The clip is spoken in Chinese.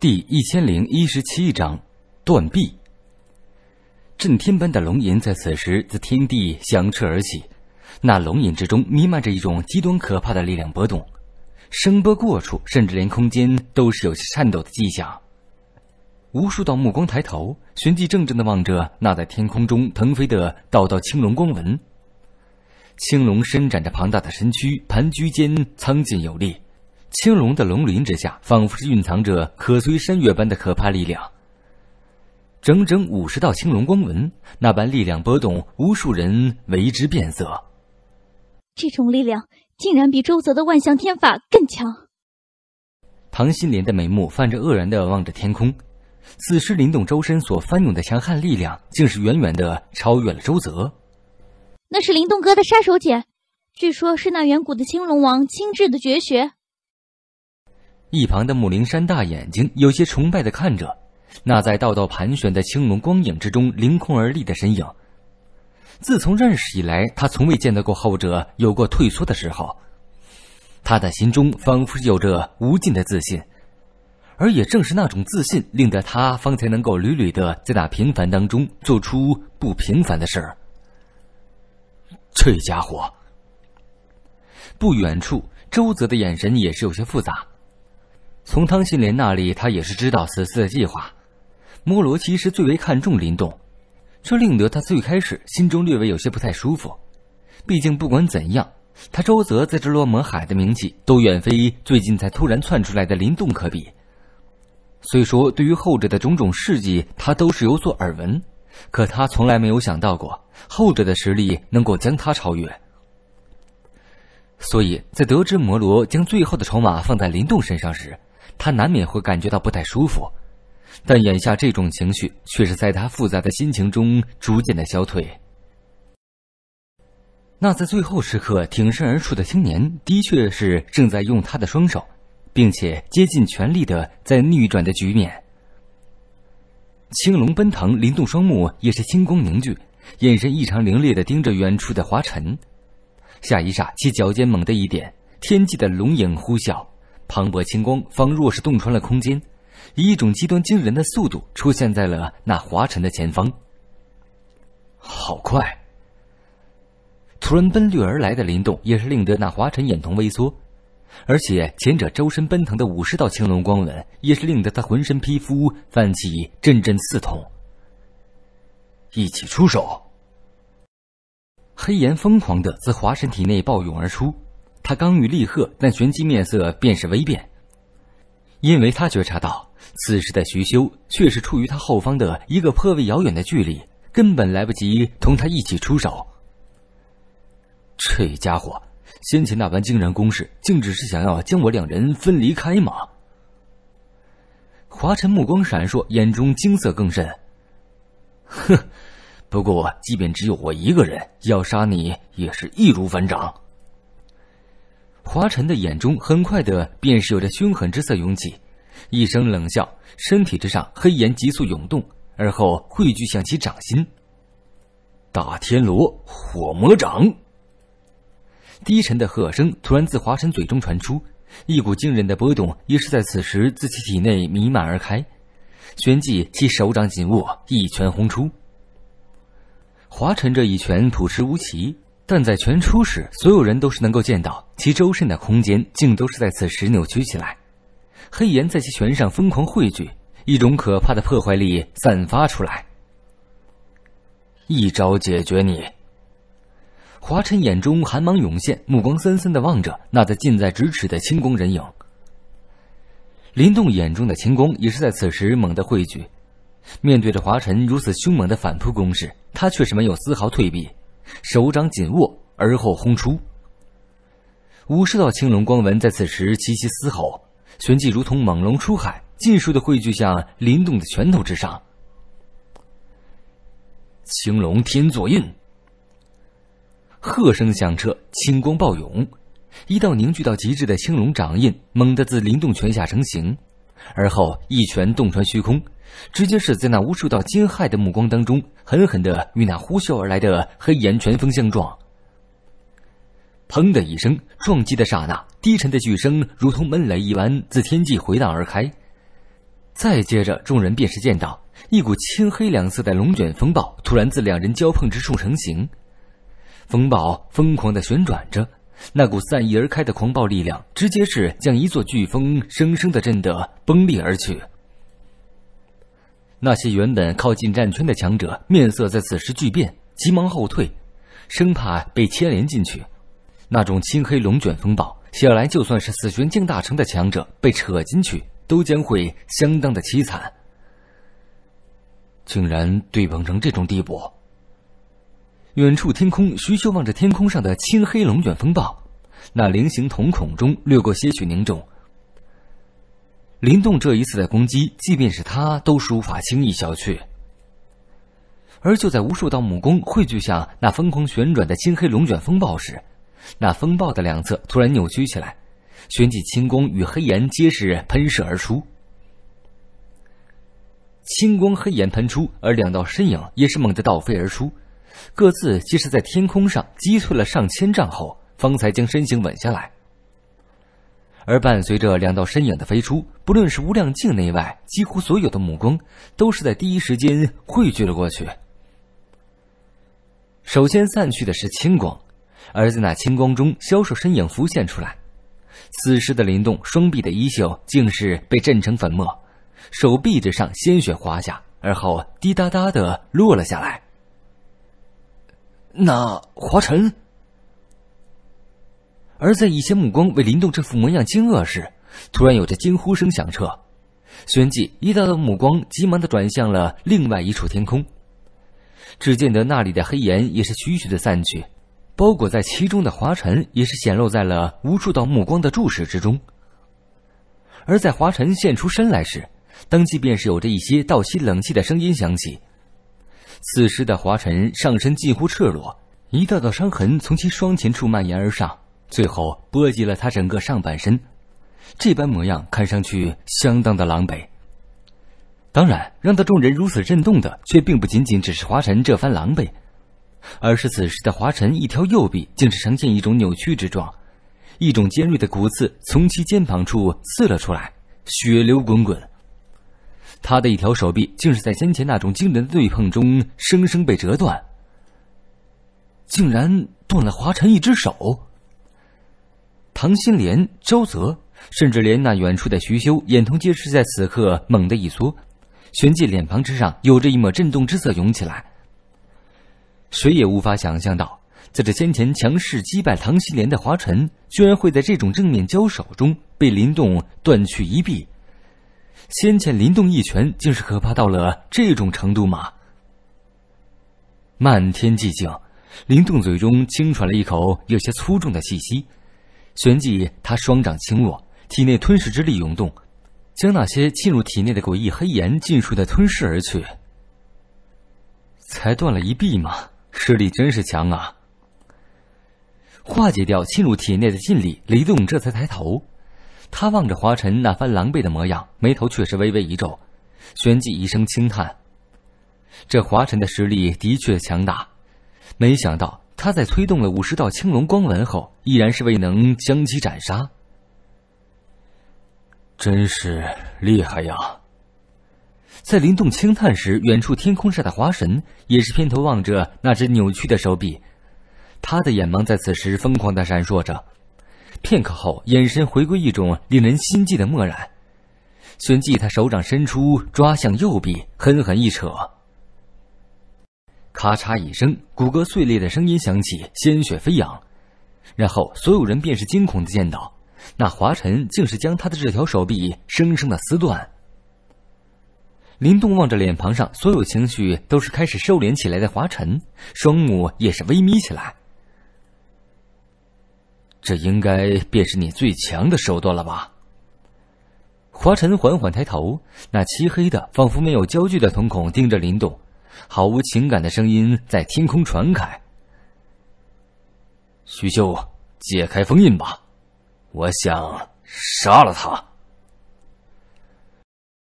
第一千零一十七章断臂。震天般的龙吟在此时自天地响彻而起，那龙吟之中弥漫着一种极端可怕的力量波动，声波过处，甚至连空间都是有些颤抖的迹象。无数道目光抬头，旋即怔怔的望着那在天空中腾飞的道道青龙光纹。青龙伸展着庞大的身躯，盘踞间苍劲有力。青龙的龙鳞之下，仿佛是蕴藏着可摧山岳般的可怕力量。整整五十道青龙光纹，那般力量波动，无数人为之变色。这种力量竟然比周泽的万象天法更强。唐心莲的眉目泛着愕然的望着天空。此时，林动周身所翻涌的强悍力量，竟是远远的超越了周泽。那是林动哥的杀手锏，据说是那远古的青龙王亲制的绝学。一旁的木灵山大眼睛有些崇拜的看着，那在道道盘旋的青龙光影之中凌空而立的身影。自从认识以来，他从未见到过后者有过退缩的时候。他的心中仿佛有着无尽的自信，而也正是那种自信，令得他方才能够屡屡的在那平凡当中做出不平凡的事儿。这家伙。不远处，周泽的眼神也是有些复杂。从汤信莲那里，他也是知道此次的计划。摩罗其实最为看重林动，这令得他最开始心中略微有些不太舒服。毕竟不管怎样，他周泽在这洛摩海的名气都远非最近才突然窜出来的林动可比。虽说对于后者的种种事迹，他都是有所耳闻，可他从来没有想到过后者的实力能够将他超越。所以在得知摩罗将最后的筹码放在林动身上时，他难免会感觉到不太舒服，但眼下这种情绪却是在他复杂的心情中逐渐的消退。那在最后时刻挺身而出的青年，的确是正在用他的双手，并且竭尽全力的在逆转的局面。青龙奔腾，灵动双目也是轻光凝聚，眼神异常凌冽的盯着远处的华晨。下一刹，其脚尖猛地一点，天际的龙影呼啸。磅礴青光，方若是洞穿了空间，以一种极端惊人的速度出现在了那华晨的前方。好快！突然奔掠而来的灵动，也是令得那华晨眼瞳微缩，而且前者周身奔腾的五十道青龙光纹，也是令得他浑身皮肤泛起阵阵刺痛。一起出手！黑岩疯狂的自华晨体内暴涌而出。他刚欲立喝，但玄机面色便是微变，因为他觉察到此时的徐修却是处于他后方的一个颇为遥远的距离，根本来不及同他一起出手。这家伙先前那般惊人攻势，竟只是想要将我两人分离开吗？华晨目光闪烁，眼中惊色更甚。哼，不过即便只有我一个人，要杀你也是易如反掌。华晨的眼中很快的便是有着凶狠之色涌起，一声冷笑，身体之上黑炎急速涌动，而后汇聚向其掌心。大天罗火魔掌。低沉的喝声突然自华晨嘴中传出，一股惊人的波动也是在此时自其体内弥漫而开，旋即其手掌紧握，一拳轰出。华晨这一拳朴实无奇。但在拳出时，所有人都是能够见到其周身的空间竟都是在此时扭曲起来，黑岩在其拳上疯狂汇聚，一种可怕的破坏力散发出来。一招解决你！华晨眼中寒芒涌现，目光森森的望着那在近在咫尺的轻功人影。林动眼中的轻功也是在此时猛地汇聚，面对着华晨如此凶猛的反扑攻势，他却是没有丝毫退避。手掌紧握，而后轰出。五十道青龙光纹在此时齐齐嘶吼，旋即如同猛龙出海，尽数的汇聚向林动的拳头之上。青龙天作印。喝声响彻，青光暴涌，一道凝聚到极致的青龙掌印猛地自林动拳下成型。而后一拳洞穿虚空，直接是在那无数道惊骇的目光当中，狠狠的与那呼啸而来的黑岩拳风相撞。砰的一声，撞击的刹那，低沉的巨声如同闷雷一般自天际回荡而开。再接着，众人便是见到一股青黑两色的龙卷风暴突然自两人交碰之处成型，风暴疯狂的旋转着。那股散逸而开的狂暴力量，直接是将一座巨峰生生的震得崩裂而去。那些原本靠近战圈的强者，面色在此时巨变，急忙后退，生怕被牵连进去。那种青黑龙卷风暴，想来就算是死玄境大成的强者，被扯进去，都将会相当的凄惨。竟然对碰成这种地步！远处天空，徐修望着天空上的青黑龙卷风暴，那菱形瞳孔中掠过些许凝重。林动这一次的攻击，即便是他都是无法轻易消去。而就在无数道目光汇聚向那疯狂旋转的青黑龙卷风暴时，那风暴的两侧突然扭曲起来，旋即青光与黑岩皆是喷射而出。青光黑岩喷出，而两道身影也是猛地倒飞而出。各自皆是在天空上击退了上千丈后，方才将身形稳下来。而伴随着两道身影的飞出，不论是无量境内外，几乎所有的目光都是在第一时间汇聚了过去。首先散去的是青光，而在那青光中，消瘦身影浮现出来。此时的林动，双臂的衣袖竟是被震成粉末，手臂之上鲜血滑下，而后滴答答的落了下来。那华晨，而在一些目光为林动这副模样惊愕时，突然有着惊呼声响彻，旋即一道道目光急忙的转向了另外一处天空。只见得那里的黑岩也是徐徐的散去，包裹在其中的华晨也是显露在了无数道目光的注视之中。而在华晨现出身来时，当即便是有着一些倒吸冷气的声音响起。此时的华晨上身近乎赤裸，一道道伤痕从其双前处蔓延而上，最后波及了他整个上半身。这般模样看上去相当的狼狈。当然，让得众人如此震动的，却并不仅仅只是华晨这番狼狈，而是此时的华晨一条右臂竟是呈现一种扭曲之状，一种尖锐的骨刺从其肩膀处刺了出来，血流滚滚。他的一条手臂竟是在先前那种惊人的对碰中生生被折断，竟然断了华晨一只手。唐新莲、周泽，甚至连那远处的徐修，眼瞳皆是在此刻猛地一缩，旋即脸庞之上有着一抹震动之色涌起来。谁也无法想象到，在这先前强势击败唐新莲的华晨，居然会在这种正面交手中被林动断去一臂。先前林动一拳，竟是可怕到了这种程度吗？漫天寂静，林动嘴中轻喘了一口，有些粗重的气息。旋即，他双掌轻落，体内吞噬之力涌动，将那些侵入体内的诡异黑岩尽数的吞噬而去。才断了一臂吗？实力真是强啊！化解掉侵入体内的劲力，雷动这才抬头。他望着华晨那番狼狈的模样，眉头却是微微一皱，旋即一声轻叹：“这华晨的实力的确强大，没想到他在催动了五十道青龙光纹后，依然是未能将其斩杀。”真是厉害呀！在林动轻叹时，远处天空上的华晨也是偏头望着那只扭曲的手臂，他的眼芒在此时疯狂的闪烁着。片刻后，眼神回归一种令人心悸的漠然，旋即他手掌伸出，抓向右臂，狠狠一扯。咔嚓一声，骨骼碎裂的声音响起，鲜血飞扬，然后所有人便是惊恐的见到，那华晨竟是将他的这条手臂生生的撕断。林动望着脸庞上所有情绪都是开始收敛起来的华晨，双目也是微眯起来。这应该便是你最强的手段了吧？华晨缓缓抬头，那漆黑的、仿佛没有焦距的瞳孔盯着林动，毫无情感的声音在天空传开：“徐修，解开封印吧，我想杀了他。”